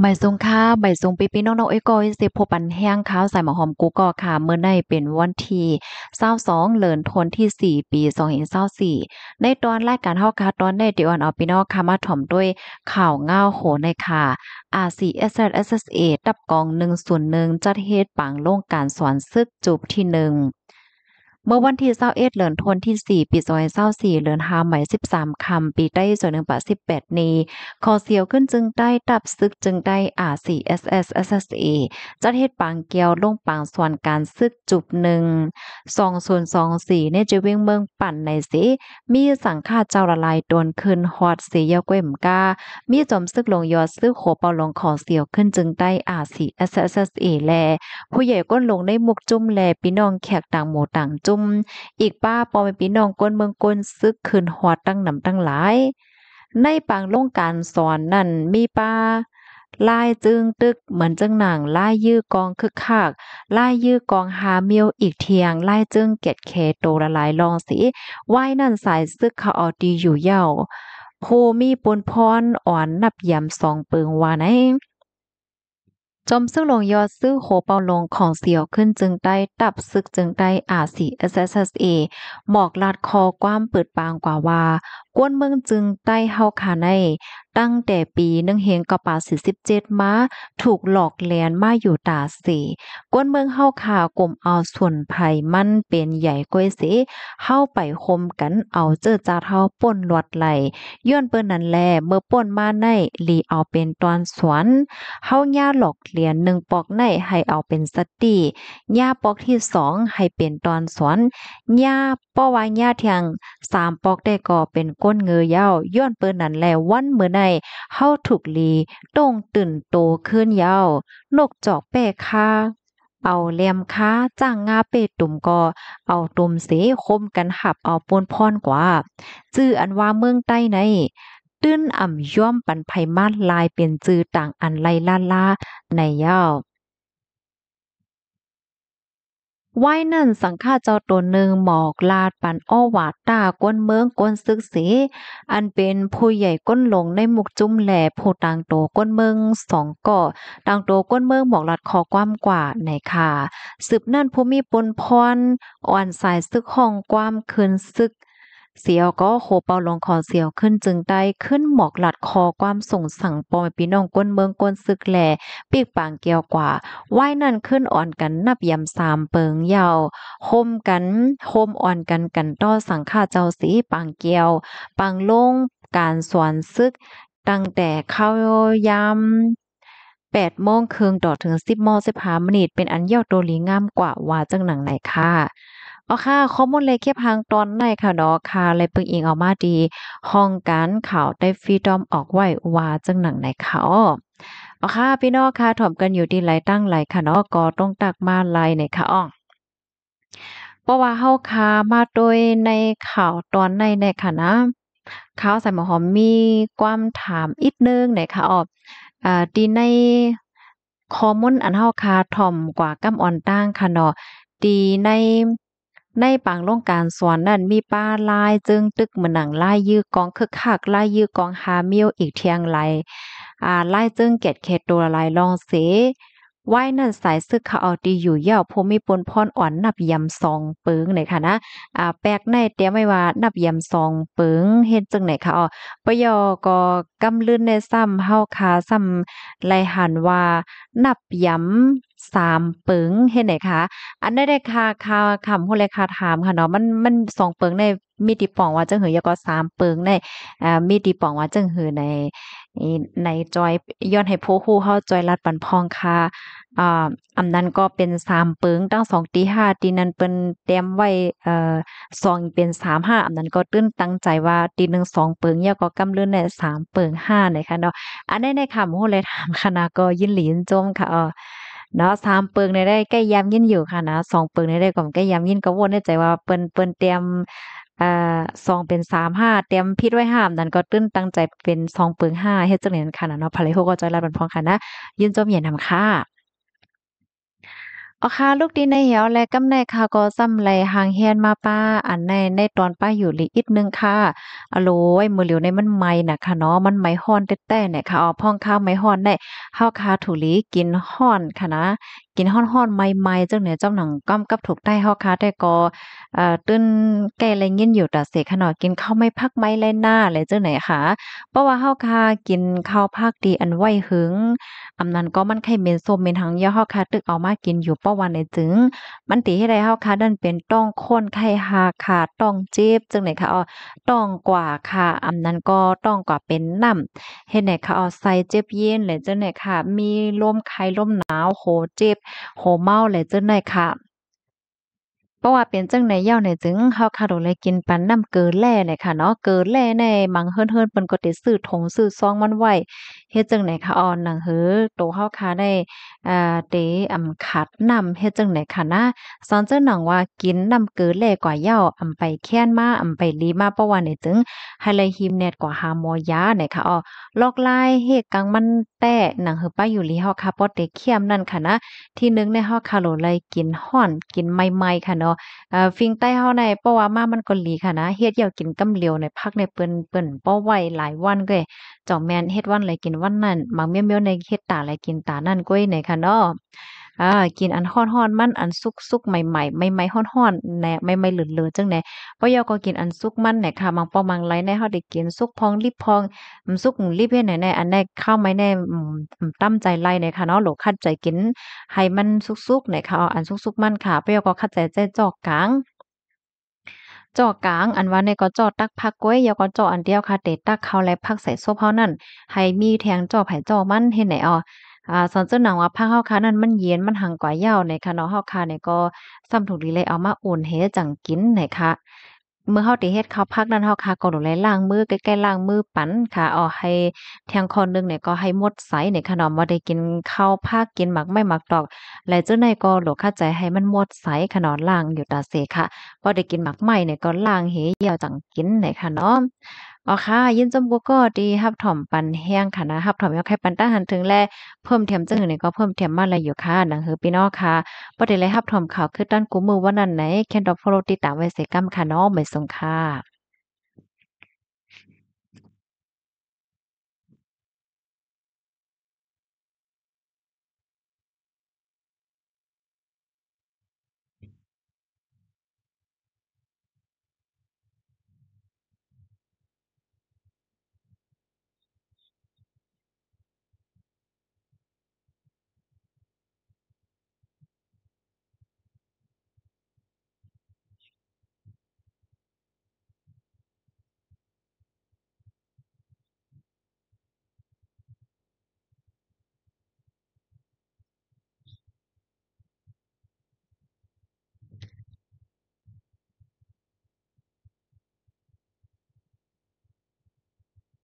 หม่ทรงค่าหม่ทรงปีปีน้องๆเอ้ยอยสิพบปันแห้งข้าว ใส่หมอหอมกูกอค่ะเมื่อในเป็นวันที่22เาสอนลินนที่ที่ 4 ปี2024ในตอนแรกการเฮาค่ะตอนใดเดยวันเอาปีน้องค่ะมาถ่อมด้วยข่าวเงาโหในค่ะ RCSSSA ตับกอง 101 จัดเฮ็ดปังโล่งการสอนซึกจูบที่1เมื่อวันที่เศ้าเอ็ดเหลือนทนที่สี่ปีซอยเศร้าสี่เหลือนหาไหมสิบสามคำปีได้ส่วนหนึ่งปะสิบแปดนี้คอเสียวขึ้นจึงได้ตับซึกจึงได้อาสี่เอสเอสเอสเอจัดเหตุปางเกียวลงปางส่วนการซึกจุบหนึ่งสองส่วนสองสี่เนี่ยจะวิ่งเมืองปั่นในสิ มีสังฆาเจ้าละลายโดนคืนฮอดสียาเก้มกามีจมซึกลงยอดซึกโขเปาลงคอเสียวขึ้นจึงได้อาสี่เอสเอสเอแลผู้ใหญ่ก้นลงในมุกจุ่มแลพี่น้องแขกต่างหมู่ต่างจุ่มอีกป้าปอมเป็นปีน้องก้นเมืองก้นซึกขึ้นหอดตั้งหนำตั้งหลาย ในปางลงการสอนนั่นมีป้าลายจึงตึกเหมือนจังหนังลายยื้อกองคึกคักลายยื้อกองหาเมียวอีกเทียงลายจึงเกตเคโตละลายลองสีว่ายนั่นสายซึกขาเอาดีอยู่เย่าโพมีปนพรอ่อนนับยำสองเปิงวาไหนจมซึ่งลงยอดซื้อโหเปาลงของเสียวขึ้นจึงได้ตับซึกจึงได้อาสี SSA หมอกลาดคอความเปิดปางกว่าว่ากวนเมืองจึงใต้เฮาขาในตั้งแต่ปีนึงเฮงกป่า47มาถูกหลอกแลนมาอยู่ตาสีกวนเมืองเฮาขากลมเอาส่วนภัยมันเป็นใหญ่ก้อยสีเฮาไปคมกันเอาเจอจาเฮาป่นหลวดไหลย้อนเปิ้นนั้นแลเมื่อป่นมาในลีเอาเป็นตอนสวนเฮาย่าหลอกเลียนหนึ่งปอกในให้เอาเป็นสติย่าปอกที่สองให้เป็นตอนสวนย่าป้อวาย่าเทียงสามปอกได้ก็เป็นก้นเงยเย้าย้อนเปิ้นนั่นแลวันเมื่อในเฮาถูกลีต้งตื่นโตขึ้นเย้า นกจอกแป้ค่าเอาเลียมค้าจ้างงาเปดตุ่มกอเอาตุ่มเสคมกันหับเอาปนพรกว่า จื้ออันว่าเมืองใต้ในตื้นอ่ำย่อมปันไพมาลายเป็นจื้อต่างอันไลล่าลาในยาวไว้นั่นสังฆาเจ้าตัวหนึ่งหมอกลาดปันอ้อวาดตากวนเมืองกวนซึกสี อันเป็นผู้ใหญ่ก้นหลงในหมุกจุ้มแหล่ผู้ต่างโตก้นเมืองสองเกาะต่างโตก้นเมืองหมอกลาดคอความกว่าในค่ะสืบนั่นผู้มีปนพรอ่อนสายซึกห้องความคืนซึกเสียวก็โคเปาลงคอเสียวขึ้นจึงได้ขึ้นหมอกหลัดคอความส่งสั่งปอมปีน้องก้นเมืองก้นซึกแหล่ปีกปางเกี่ยวกว่าว่ายนั่นขึ้นอ่อนกันนับยำสามเปิงยาวโฮมกันโฮมอ่อนกันกันต่อสังฆาเจ้าสีปางเกี่ยว ปางลงการสวนซึก ตั้งแต่เข้ายำ8โมงครึ่งต่อถึง10โมง15นาทีเป็นอันยอดโตลีงามกว่าว่าจังหนังไหนค่ะอ๋อค่ะข้อมูลเลยเก็บหางตอนในค่ะเนาะค่ะเลยเปึงอิงออกมาดี ห้องการข่าวได้ฟรีดอมออกไหวว่าจังหนังไหนข่าอ๋อค่ะพี่น้องค่ะถ่อมกันอยู่ดีไหลตั้งไหลค่ะเนาะก็ต้องตักมาไหลในค่ะอ๋อเพราะว่าเฮาคามาโดยในข่าวตอนในในค่ะนะข่าวใส่หมอหอมมีความถามอีกนึงในค่ะอ๋ออ่าดีในข้อมูลอันเฮาคาถ่อมกว่ากำออนตั้งค่ะเนาะดีในในปางลงการสวนนั้นมีป้าลายจึงตึกมันหนังลายยื้อกองคึกคักลายยื้อกองหาเมียวอีกเทียงไหลอ่าลายจึงเกตเขตตัวลายลองเส่ายนั่นสายซึกเขาเอาดีอยู่เย่าภูมิปนพรอ่อนนับยำซองปึงไหนคะนะอ่าแปลกในเตียไม่ว่านับยำซองปึงเฮ็ดจังไหนคะอ๋อปยอก็กำลื่นในซ้ำเฮาคาซ้ำไรหันว่า นับยำสามเปิงเห็นไหมคะอันได้ได้ค่ะค่าคำพูดเลยค่ะถามค่ะเนาะมันมันสองเปิงในมีดีป่องว่าจังหือยาก็สามเปิงในอ่ามีดีป่องว่าจังหือในในจอยย้อนให้ผู้คู่เข้าจอยรัดปันพองค่ะอ่าอันนั้นก็เป็นสามเปิงตั้งสองตีห้าตีนั้นเป็นเต็มไว้อ่อสองเป็นสามห้าอันนั้นก็ตื้นตั้งใจว่าตีหนึ่งสองเปิงยาก็กำลื่นในสามเปิงห้าเลยค่ะเนาะอันนี้ในคำพูดเลยถามคณะก็ยินหลินจมค่ะอออเนาะสามเปิงในได้ใกล้ยามยินอยู่ค่ะนะสองเปิงในได้ก่อนใกล้ยามยินก็วนในใจว่าเปิ้นเปิ้นเตรียมอ่าสองเป็นสามห้าเตรียมพิดไว้ห้าม นั่นก็ตื้นตั้งใจเป็นสองเปิงห้าเฮ็ดจังลหน่ค่ะนะเนาะภรรยาก็ใจรับบันพองค่ะนะยินจมเย็นนำค่ะออค่ะลูกดีในเหี่ยวและกำในค่ะก็ซ้ำไหลหางแฮนมาป้า อันในในตอนป้าอยู่ลิอีกนึงค่ะอโลยมือเหลียวในมันไหม้นะค่ะเนาะมันไหม้ฮ้อนแต้ๆเนี่ยค่ะอ๋อพ่องข้าวไหม้ฮ้อนได้เฮาคาถูลีกินฮ้อนค่ะนะกินฮฮอนมใหม่ๆจังเหน่ยจ้อมหนังก้อมกับถูกใต้ฮอคคาแต่ก็เอ่อตื้นแก่ไรเงี้ยอยู่แต่เสกขนอกินข้าวไม่พักไม่ไรหน้าเลยจังไหนคะเพราะว่าฮอคากินข้าวพักดีอันไหวหึงอำนั้นก็มันไข่เมนส้มเมนหังย่อฮอคคาตึกเอามากินอยู่ป้าวันในจึง มันตีให้ได้ฮอคคาดันเป็นต้องค้นไข่หาคาต้องเจ็บจังไหนค่ะอ๋อต้องกว่าค่ะอำนั้นก็ต้องกว่าเป็นน้ำเฮ็นไหนค่ะอ๋อใส่เจ็บเย็นเลยจังไหนคะมีลมไข้ลมหนาวโหเจ็บ和猫来真来卡。เพราะว่าเป็นจังไหนเย่าในจึงเฮาคาโดเลยกินปันน้ำเกลือแร่เนี่ยค่ะเนาะเกลือแร่ในมังเฮิรนเฮิรนเปิ้นก็ติซื้อถงซื้อซองมันไว้เฮ็ดจังไหนค่ะอ่อนหนังเฮือโตเฮาคาได้อ่าเตอำขัดน้ำเฮ็ดจังไหนค่ะนะซอนเจ้าหนังว่ากินน้ำเกลือแร่กว่าเย่าอำไปแค้นมาอำไปลีมาเพราะว่าในจึงไฮไลฮิมเน็ตกว่าหามอยาเนี่ยค่ะอ้อลอกลายเฮ็ดกังมันแต่หนังเฮือป้าอยู่ลีเฮาคาปอเตเคียมนั่นค่ะนะที่นึงในเฮาคาโลเลยกินห่อนกินใหม่ๆค่ะเนาะเอ่อฟิงใต้เฮาในเพราะว่ามามันก็หลีค่ะนะเฮ็ดเี่ยวกินกำเหลียวในพักในเปิ้นเปิ้นป้อไว้หลายวันก็จ่อแม่นเฮ็ดวันไหลกินวันนั้นมังเมียวๆในเฮ็ดตาไหลกินตานั่นก้อยในค่ะเนาะอ่ากินอันฮ้อนนมันอันสุกุกใหม่่ใหม่ม่ฮ้อนๆแหน่ใหม่ๆเหลือๆจังแน่ปอยอก็กินอันสุกมันแนน่ค่ะมังปอมังไรแหน่เฮาได้กินสุกพองรีบพองสุกรีบเฮ็ดแหน่อันแนน่ข้าวไม่แนน่ตั้มใจไร่แหน่ค่ะเนาะโหลคัดใจกินให้มันสุกุแเน่ค่ะ อันสุกุกมันค่ะปอยอก็คัดใจแจ้จอกกลาง จอกลาง อันว่าในก็จอตักพักก้วยยาก็จออันเดียวค่ะเตตักเขาและพักใส่โซ่เรานั่นให้มีแทงจอไผจอมันเฮ็ดไหนอ๋ออ่าสอนเจ้าหนังว่าผ้าเ้าคานั้นมันเย็นมันหังกว่ายาวในคะเนาะเฮาคาเนี่ยก็ซ้ำถูกดีเลยเอามาอุ่นเฮ็ดจังกินนะคะเมื่อเ้าตีเฮ็ดเข้าพักนั้นเ้าคาก็ต้อเลยล้างมือใกล้ๆล้างมือปั่นค่ะเอาให้แทงคอนึงเนี่ยก็ให้หมดใสในขนมมนาได้กินข้าวพักกินหมักไม่หมักดอก และเจ้าในก็หลกเข้าใจให้มันหมดใสขนมล้างอยู่ตาเสค่ะพอได้กินหมักไม่เนี่ยก็ล้างเฮยาวจังกินในขคะเนาะอ๋อค่ะยินจมกุก็ดีฮับถ่อมปันแห้งค่ะนะฮับถ่อมยอไข่ปันตั้งหันถึงแลเพิ่มเทียมจึงเนี่ยก็เพิ่มเทียมมาอะไรอยู่ค่ะหนังหือพี่น้องค่ะประเด็นเลยฮับถ่อมข่าวคือต้นกูมือว่านั้นไหน แคนดอกฟโรติตามเวสเสกัมค่ะน้องไม่ส่งค่ะ